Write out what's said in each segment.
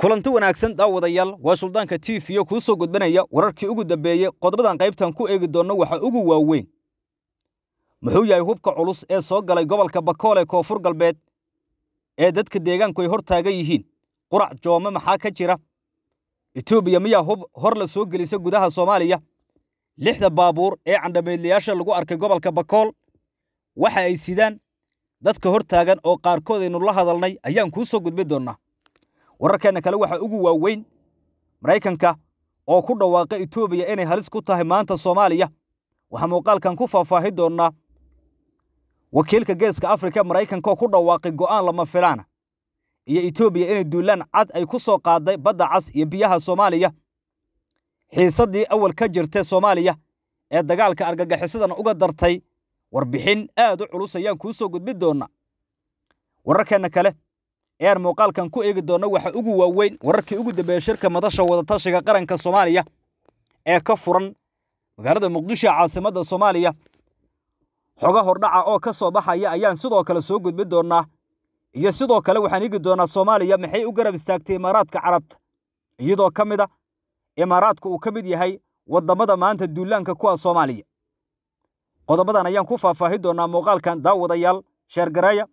kulanti wanaagsan daawadayaal waa suldaanka t v o kuu soo gudbanaya wararkii ugu dambeeyey qodobadan qaybtan ku eegi doonno waxa ugu waaweyn muxuu yahay hubka culus ee soo galay gobolka bakoole koonfur galbeed ee dadka deegaanku ay hor taagan yihiin qurac joome maxaa ka jira etoobiya miyaa hub hor la soo gelisa gudaha soomaaliya lixda baabuur ee candhameydlayaasha lagu arkay gobolka bakool waxa ay sidaan dadka hor taagan oo qaarkood aynu la hadalnay ayaan kuu soo gudbi doonnaa wararkeenna kale waxaa ugu waaweyn maraykanka oo ku dhawaaqay itoobiya inay halis ku tahay maanta soomaaliya waxaa muuqaalkan ku faahfaahi doonnaa wakiilka geeska afrika maraykanka oo ku dhawaaqay go'aan lama filaana iyo itoobiya inay duulaan cad ay ku soo qaaday badda cas iyo biyaha soomaaliya xiisaddii awal ka jirtay soomaaliya ee dagaalka argagixisadan uga dartay warbixin aad u culus ayaan kuu soo gudbin doonnaa wararkeenna kale ayaan muuqaalkan ku eegi doonno waxa ugu waaweyn wararkii ugu dambeeyey shirka madasha wadatashiga qaranka soomaaliya ee ka furan magaalada muqdisho ee caasimadda soomaaliya xoga hordhaca oo ka soo baxaya ayaan sidoo kale soo gudbi doonnaa iyo sidoo kale waxaan eegi doonaa soomaaliya maxay u garab istaagtay imaaraadka carabta iyadoo ka mid a ah imaaraadka uu ka mid yahay waddamada maanta duulaanka kuwa soomaaliya qodobadan ayaan ku faahfaahin doonaa muuqaalkan daawadayaal sheergareeya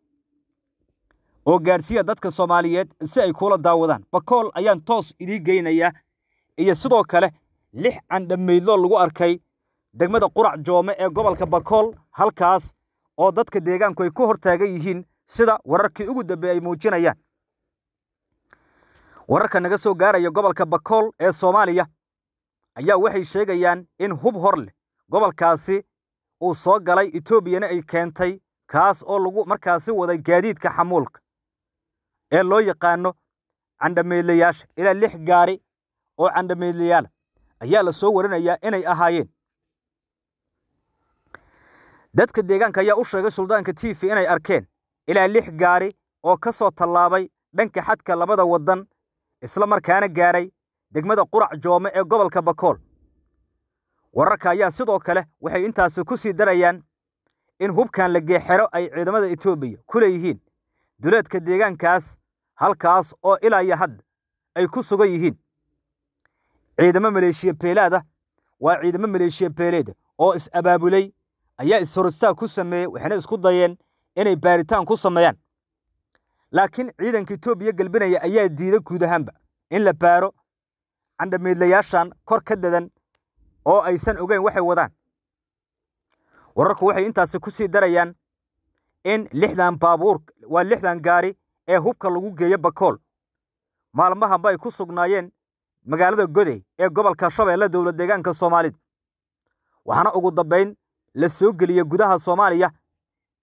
oo gaadhsiiya dadka soomaaliyeed si ay kuula daawadaan bakool ayaan toos idii geynayaa iyo sidoo kale lix candhamaydloo lagu arkay degmada qurac joome ee gobolka bakool halkaas oo dadka deegaanku ay ku hortaagan yihiin sida wararkii ugu dambeeye ay muujinayaan wararka naga soo gaaraya gobolka bakool ee soomaaliya ayaa waxay sheegayaan in hub hor leh gobolkaasi uu soo galay etoobiyana ay keentay kaas oo lagu markaasi waday gaadiidka xamuulka ee loo yaqaano candhameedlayaasha ilaa lix gaari oo candhameedlayaal ayaa la soo warinayaa inay ahaayeen dadka deegaanka ayaa u sheegay suldaanka tifi inay arkeen ilaa lix gaari oo ka soo tallaabay dhanka xadka labada waddan isla markaana gaadhay degmada qurac joome ee gobolka bakool wararka ayaa sidoo kale waxay intaasi ku sii darayaan in hubkan la geexero ay ciidamada etoobiya ku leeyihiin duleedka deegaankaas halkaas oo ilaa iyo hadda ay ku sugan yihiin ciidamo maleeshiya beelaada waa ciidamo maleeshiya beeleeda oo is-abaabulay ayaa is-horistaag ku sameeyey waxayna isku dayeen inay baaritaan ku sameeyaan laakiin ciidanka etoobiya gelbinaya ayaa diiday guud ahaanba in la baaro candhamiidlayaashan kor ka dadan oo aysan ogeyn waxay wadaan wararku waxay intaasi ku sii darayaan in lixdan baabuur waa lixdan gaari ee hubka lagu geeyo bakool maalmahanba ay ku sugnaayeen magaalada godey ee gobolka shabeelle dowlad deegaanka soomaalida waxaana ugu dambayn la soo geliyey gudaha soomaaliya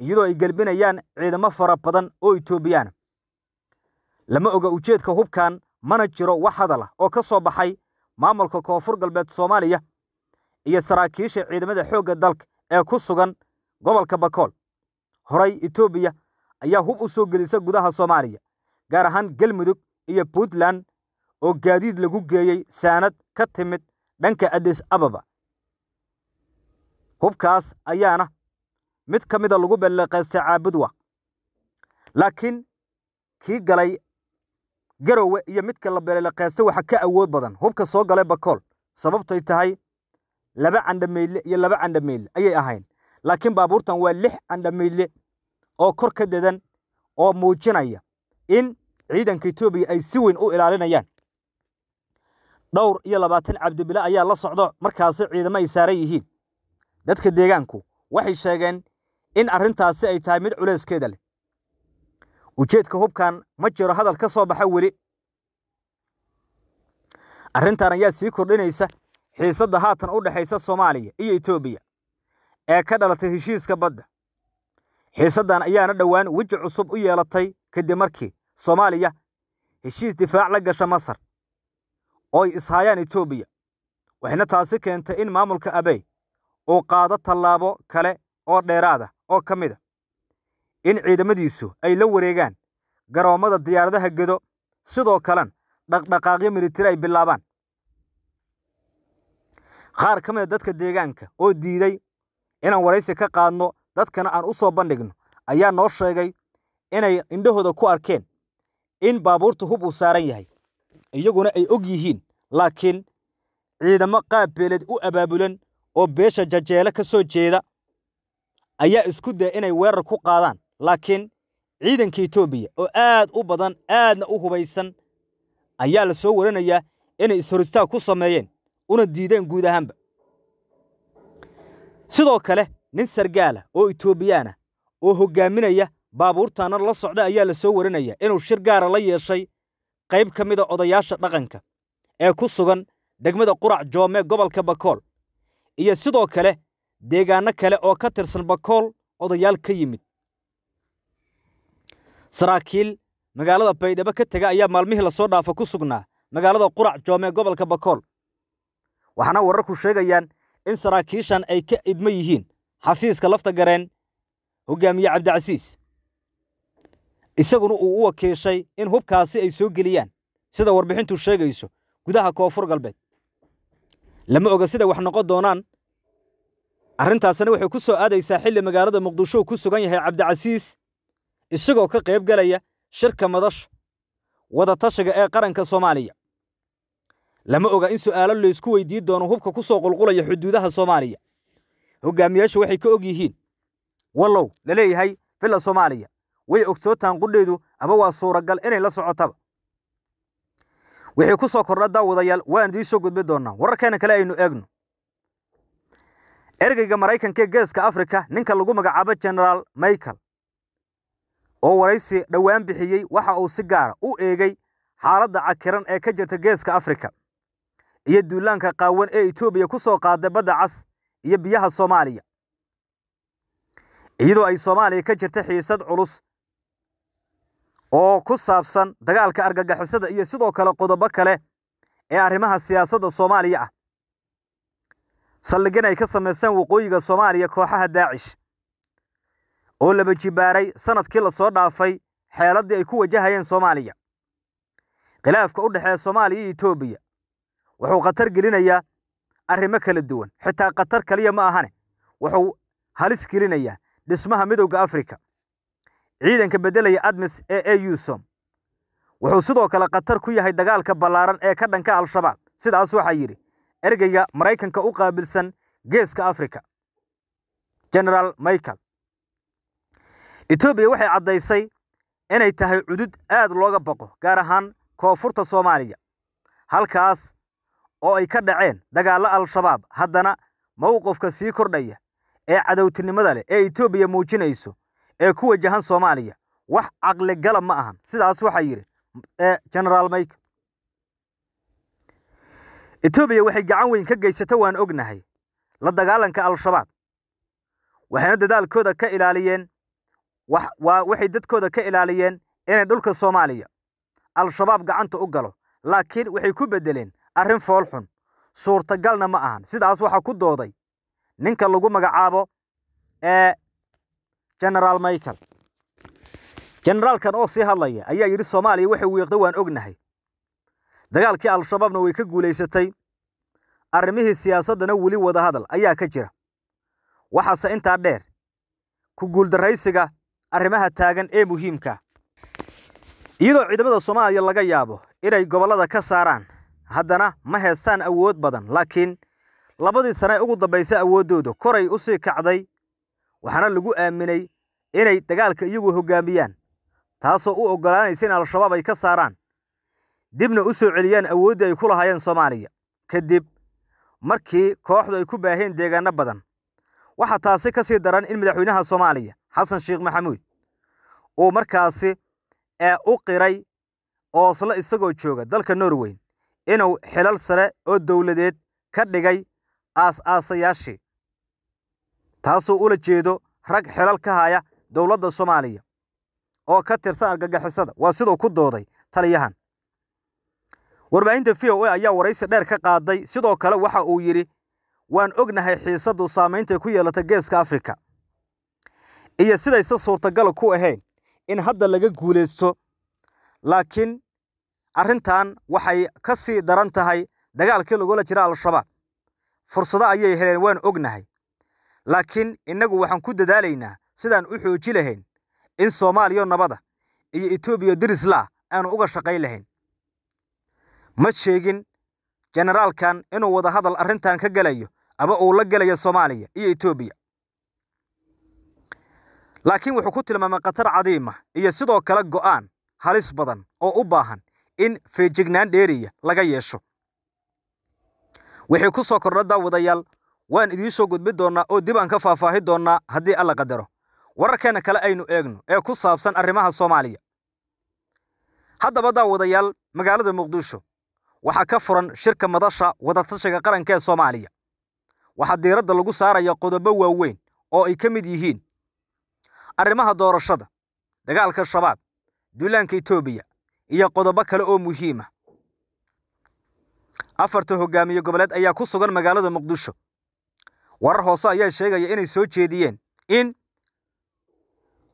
iyadoo ay gelbinayaan ciidamo fara badan oo itoobiyaan lama oga ujeedka hubkan mana jiro wax hadal ah oo ka soo baxay maamulka koonfur galbeed soomaaliya iyo saraakiisha ciidamada xoogga dalka ee ku sugan gobolka bakool horay etoobiya ayaa hub u soo gelisa gudaha soomaaliya gaar ahaan galmudug iyo puntland oo gaadiid lagu geeyey saanad ka timid dhanka adis ababa hubkaas ayaana mid ka mida lagu balliqaystay caabudwa laakiin kii galay garowe iyo midka la balliqaystay waxaa ka awood badan hubka soo galay bakool sababtoy tahay laba candhameyle iyo laba candhameyle ayay ahayn laakiin baabuurtan waa lix candhameyle oo kor ka dadan oo muujinaya in ciidanka etoobiya ay si weyn u ilaalinayaan dhowr iyo labaatan cabdibile ayaa la socdo markaasi ciidamo ay saaran yihiin dadka deegaanku waxay sheegeen in arrintaasi ay tahay mid culeyskeeda leh ujeedka hubkan ma jiro hadal ka soo baxa weli arrintan ayaa sii kordhinaysa xiisadda haatan u dhexaysa soomaaliya iyo etoobiya ee ka dhalatay heshiiska badda xiisaddan ayaana dhowaan weji cusub u yeelatay kadib markii soomaaliya heshiis difaac la gasha masar oo ay ishaayaan etoobiya waxayna taasi keentay in maamulka abey uu qaado tallaabo kale oo dheeraada ah oo ka mid a ah in ciidamadiisu ay la wareegaan garoommada diyaaradaha gedo sidoo kalena dhaqdhaqaaqyo militari ay bilaabaan qaar ka mid a ah dadka deegaanka oo diiday inaan waraysi ka qaadno dadkana aan u soo bandhigno ayaa noo sheegay inay indhahooda ku arkeen in baabuurta hub uu saaran yahay iyaguna ay og yihiin laakiin ciidamo qaab beeleed u abaabulan oo beesha jajeelo ka soo jeeda ayaa isku daya inay weerar ku qaadaan laakiin ciidanka etoobiya oo aad u badan aadna u hubaysan ayaa la soo waranayaa inay is-horistaag ku sameeyeen una diideen guud ahaanba sidoo kale nin sargaala oo etoobiyaana oo hoggaaminaya baabuurtaana la socda ayaa la soo warinaya inuu shir gaara la yeeshay qayb ka mida ah odayaasha dhaqanka ee ku sugan degmada qurac joome gobolka bakool iyo sidoo kale deegaanno kale oo ka tirsan bakool odayaal ka yimid saraakiil magaalada baydhabo ka tega ayaa maalmihii lasoo dhaafa ku sugnaa magaalada qurac joome gobolka bakool waxaana wararku sheegayaan in saraakiishan ay ka idmo yihiin xafiiska lafta gareen hogaamiye cabdicasiis isaguna uu u wakiishay in hubkaasi ay soo geliyaan sida warbixintu sheegayso gudaha koonfur galbeed lama oga siday wax noqon doonaan arrintaasina waxay ku soo aadaysaa xilli magaalada muqdisho ku sugan yahay cabdicasiis isagoo ka qayb galaya shirka madasha wadatashiga ee qaranka soomaaliya lama oga in su'aalo laysku weyddiin doono hubka ku soo qulqulaya xuduudaha soomaaliya hogaamiyaashu waxay ka og yihiin wallow la leeyahay filla soomaaliya way ogsoon taanqudheedu ama waa suuragal inay la socotaba wixii ku soo kordha daawadayaal waan idiin soo gudbi doonnaa wararkeena kale aynu eegno ergeyga maraykanka ee geeska afrika ninka lagu magacaabo genaraal michael oo waraysi dhowaan bixiyey waxa uu si gaara ah u eegay xaaladda cakiran ee ka jirta geeska afrika iyo duulaanka qaawan ee etoobiya ku soo qaada badda cas iyo biyaha soomaaliya iyadoo ay soomaaliya ka jirta xiisad culus oo ku saabsan dagaalka argagixisada iyo sidoo kale qodobo kale ee arrimaha siyaasadda soomaaliya ah saldhigin ay ka samayseen waqooyiga soomaaliya kooxaha daacish oo laba jibaaray sanadkii lasoo dhaafay xeeladdii ay ku wajahayeen soomaaliya khilaafka u dhexeeya soomaaliya iyo etoobiya wuxuu khatar gelinayaa arrimo kala duwan xitaa khatar kaliya ma ahane wuxuu halis gelinayaa dhismaha midowda afrika ciidanka beddelaya admis ee eusom wuxuu sidoo kale khatar ku yahay dagaalka ballaaran ee ka dhanka al-shabaab sidaas waxaa yidhi ergeyga maraykanka u qaabilsan geeska afrika generaal michael etoobiya waxay caddaysay inay tahay cudud aad looga baqo gaar ahaan koonfurta soomaaliya halkaas oo ay ka dhaceen dagaallo al-shabaab haddana mowqifka sii kordhaya ee cadowtinimada leh ee etoobiya muujinayso ee ku wajahan soomaaliya wax caqligalab ma ahan sidaas waxaa yidhi genaraal mayke etoobiya waxay gacan weyn ka geysato waan ognahay la dagaalanka al-shabaab waxayna dadaalkooda ka ilaaliyeen waa waxay dadkooda ka ilaaliyeen inay dhulka soomaaliya al-shabaab gacanta u galo laakiin waxay ku beddeleen arrin fool xun suurtagalna ma ahan sidaas waxaa ku dooday ninka lagu magacaabo ee genaraal michael jeneraalkan oo sii hadlaya ayaa yidhi soomaaliya waxay wiiqda waan ognahay dagaalkii al-shabaabna way ka guulaysatay arrimihii siyaasaddana weli wada hadal ayaa ka jira waxaase intaa dheer ku guuldaraysiga arrimaha taagan ee muhiimka ah. iyadoo ciidamada soomaaliya laga yaabo inay gobollada ka saaraan haddana ma heestaan awood badan laakiin labadii sane ugu dambaysay awooddooda koray u sii kacday waxaana lagu aaminay inay dagaalka iyagu hoggaamiyaan taasoo u oggolaanaysa in al-shabaab ay ka saaraan dibna u soo celiyaan awooddii ay ku lahaayeen soomaaliya kadib markii kooxdu ay ku baaheen deegaanno badan waxaa taasi ka sii daran in madaxweynaha soomaaliya xasan sheekh maxamuud uu markaasi ee u qiray ooslo isagoo jooga dalka norweyn inuu xilal sare oo dawladeed ka dhigay aas-aasayaashii taasuu ula jeedo rag xilal ka haya dowladda soomaaliya oo ka tirsan argagixisada waa siduu ku dooday taliyahan warbaahinta v o a ayaa waraysi dheer ka qaaday sidoo kale waxa uu yidhi waan ognahay xiisaddu saamayntay ku yeelatay geeska afrika iyo sidaysa suurtagala ku ahayn in hadda laga guulaysto laakiin arrintan waxay ka sii daran tahay dagaalkii lagula jira al-shabaab fursado ayay heleen waan ognahay laakiin innagu waxaan ku dadaalaynaa sidaan u xooji lahayn in soomaaliya nabada iyo etoobiya dirisla aanu uga shaqayn lahayn ma sheegin jenaraalkan inuu wada hadal arrintan ka gelayo ama uu la gelayo soomaaliya iyo etoobiya laakiin wuxuu ku tilmaamay khatar cadiima ah iyo sidoo kale go'aan halis badan oo u baahan in feejignaan dheeraya laga yeesho wixii ku soo kordhada wadayaal waan idiin soo gudbi doonnaa oo dib aan ka faahfaahi doonnaa haddii alla qadaro wararkeenna kale aynu eegno ee ku saabsan arrimaha soomaaliya haddaba daa wadayaal magaalada muqdisho waxaa ka furan shirka madasha wadatashiga qaranka ee soomaaliya waxaa diiradda lagu saaraya qodobo waaweyn oo ay ka mid yihiin arrimaha doorashada dagaalka shabaab duulaanka etoobiya iyo qodobo kale oo muhiima ah. afarta hogaamiye goboleed ayaa ku sugan magaalada muqdisho warar hoose ayaa sheegaya inay soo jeediyeen in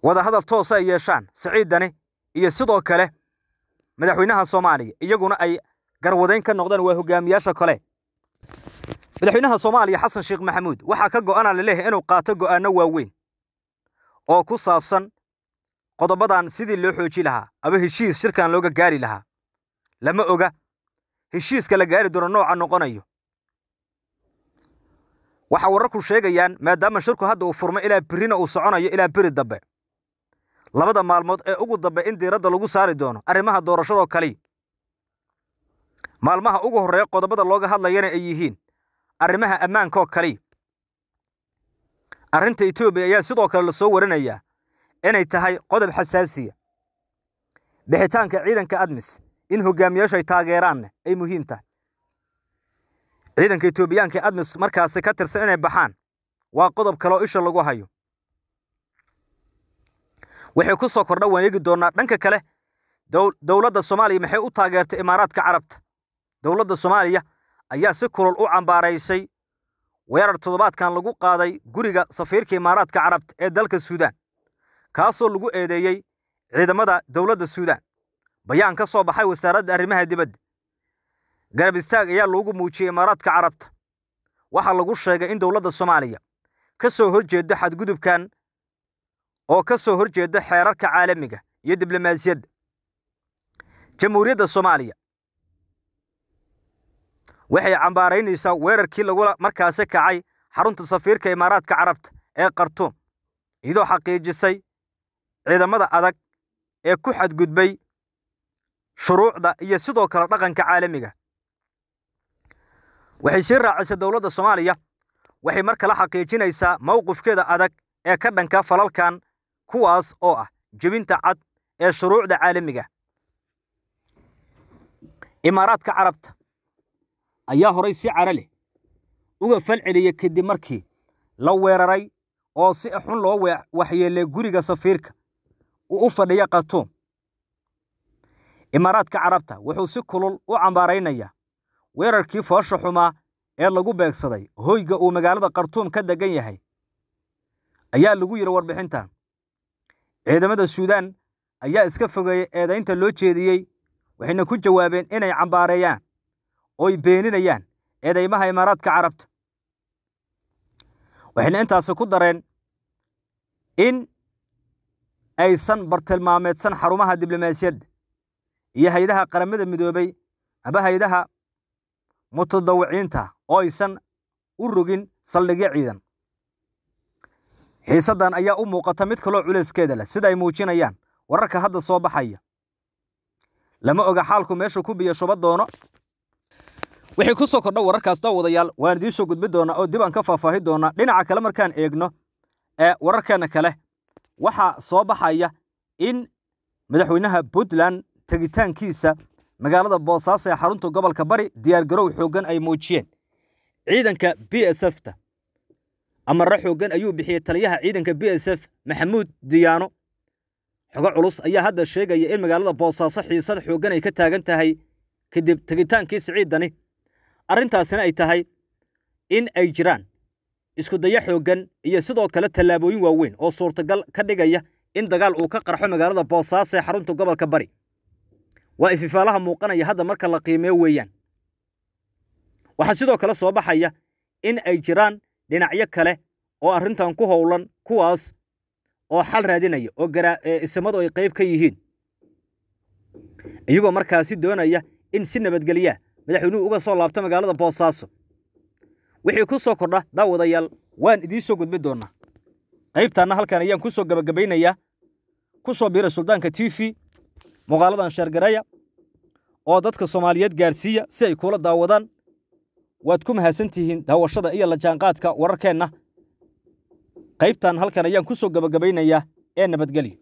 wadahadal toos ay yeeshaan siciidani iyo sidoo kale madaxweynaha soomaaliya iyaguna ay garwadayn ka noqdaan waa hogaamiyaasha kale madaxweynaha soomaaliya xasan sheekh maxamuud waxaa ka go'ana laleeyahay inuu qaato go'aano waaweyn oo ku saabsan qodobadan sidii loo xooji lahaa aba heshiis shirkan looga gaari lahaa lama oga heshiiska la gaari doono nooca noqonayo waxaa wararku sheegayaan maadaama shirku hadda uu furmo ilaa birina uu soconayo ilaa beri dambe labada maalmood ee ugu dambe in diiradda lagu saari doono arrimaha doorashadoo kaliya maalmaha ugu horreeya qodobada looga hadlayana ay yihiin arrimaha ammaankaoo kaliya arrinta etoobiya ayaa sidoo kale la soo warinayaa inay tahay qodob xasaasiya bixitaanka ciidanka admis in hogaamiyaashay taageeraanna ay muhiim tahay ciidanka etoobiyaanka admis markaasi ka tirsan inay baxaan waa qodob kale isha lagu hayo waxay ku soo kordhan waan doonaa dhanka kale dowladda soomaaliya maxay u taageertay imaaraadka carabta dowladda soomaaliya ayaa si kulul u cambaaraysay weerar toddobaadkan lagu qaaday guriga safiirka imaaraadka carabta ee dalka suudaan kaasoo lagu eedeeyey ciidamada dowladda suudaan bayaan ka soo baxay wasaaradda arrimaha dibadda garab istaag ayaa loogu muujiyey imaaraadka carabta waxaa lagu sheegay in dowladda soomaaliya ka soo hor jeedo xadgudubkan oo ka soo hor jeedo xeerarka caalamiga iyo diblomaasiyadda jamhuuriyadda soomaaliya waxay cambaaraynaysaa weerarkii lagula markaasi kacay xarunta safiirka imaaraadka carabta ee khartuum iyadoo xaqiijisay ciidamada adag ee ku xadgudbay shuruucda iyo sidoo kale dhaqanka caalamiga waxay sii raacisay dowladda soomaaliya waxay marka la xaqiijinaysaa mowqifkeeda adag ee ka dhanka falalkan kuwaas oo ah jebinta cad ee shuruucda caalamiga imaaraadka carabta ayaa horay si cara leh uga falceliya kadib markii la weeraray oo si xun loo waxyeelay guriga safiirka uu u fadhiyo qatum imaaraadka carabta wuxuu si kulul u cambaaraynayaa weerarkii foosha xumaa ee lagu beegsaday hoyga uu magaalada kartuum ka deggan yahay ayaa lagu yidhi warbixintan ciidamada suudaan ayaa iska fogeeyey eedaynta loo jeediyey waxayna ku jawaabeen inay cambaareeyaan ooy beeninayaan eedaymaha imaaraadka carabta waxayna intaasi ku dareen in aysan bartilmaameedsan xarumaha diblomaasiyadda iyo hay-adaha qaramada midoobay ama hay-adaha mutadawiciinta oo aysan u rogin saldhigyo ciidan xiisadan ayaa u muuqata mid kaloo culayskeeda leh sida ay muujinayaan wararka hadda soo baxaya lama oga xaalku meesha ku biyo shuba doono wixii ku soo kordha wararkaas daawadayaal waan idiin soo gudbi doonaa oo dib aan ka faahfaahi doonaa dhinaca kale markaan eegno ee wararkeena kale waxaa soo baxaya in madaxweynaha puntland tegitaankiisa magaalada boosaaso ee xarunta gobolka bari diyaargarow xooggan ay muujiyeen ciidanka b s f ta amarro xooggan ayuu bixiyey taliyaha ciidanka b s f maxamuud diyaano xogo culus ayaa hadda sheegaya in magaalada boosaaso xiisad xooggan ay ka taagan tahay kadib tegitaankii siciidani arrintaasina ay tahay in ay jiraan iskudayo xooggan iyo sidoo kale tallaabooyin waaweyn oo suurtagal ka dhigaya in dagaal uu ka qarxo magaalada boosaaso ee xarunta gobolka bari waa ififaalaha muuqanaya hadda marka la qiimeeyo weeyaan waxaa sidoo kale soo baxaya in ay jiraan dhinacyo kale oo arrintan ku howlan kuwaas oo xal raadinaya oo isimadu ay qayb ka yihiin iyagoo markaasi doonaya in si nabadgelyaa madaxweynuhu uga soo laabto magaalada boosaaso wixii ku soo kordha daawadayaal waan idiin soo gudbi doonnaa qaybtaanna halkan ayaan ku soo gabagabaynayaa ku soo biira suldaanka t v muuqaaladan sheergaraya oo dadka soomaaliyeed gaarsiiya si ay kuula daawadaan waad ku mahadsan tihiin daawashada iyo lajaanqaadka wararkeenna qaybtan halkan ayaan ku soo gabagabaynayaa ee nabadgelya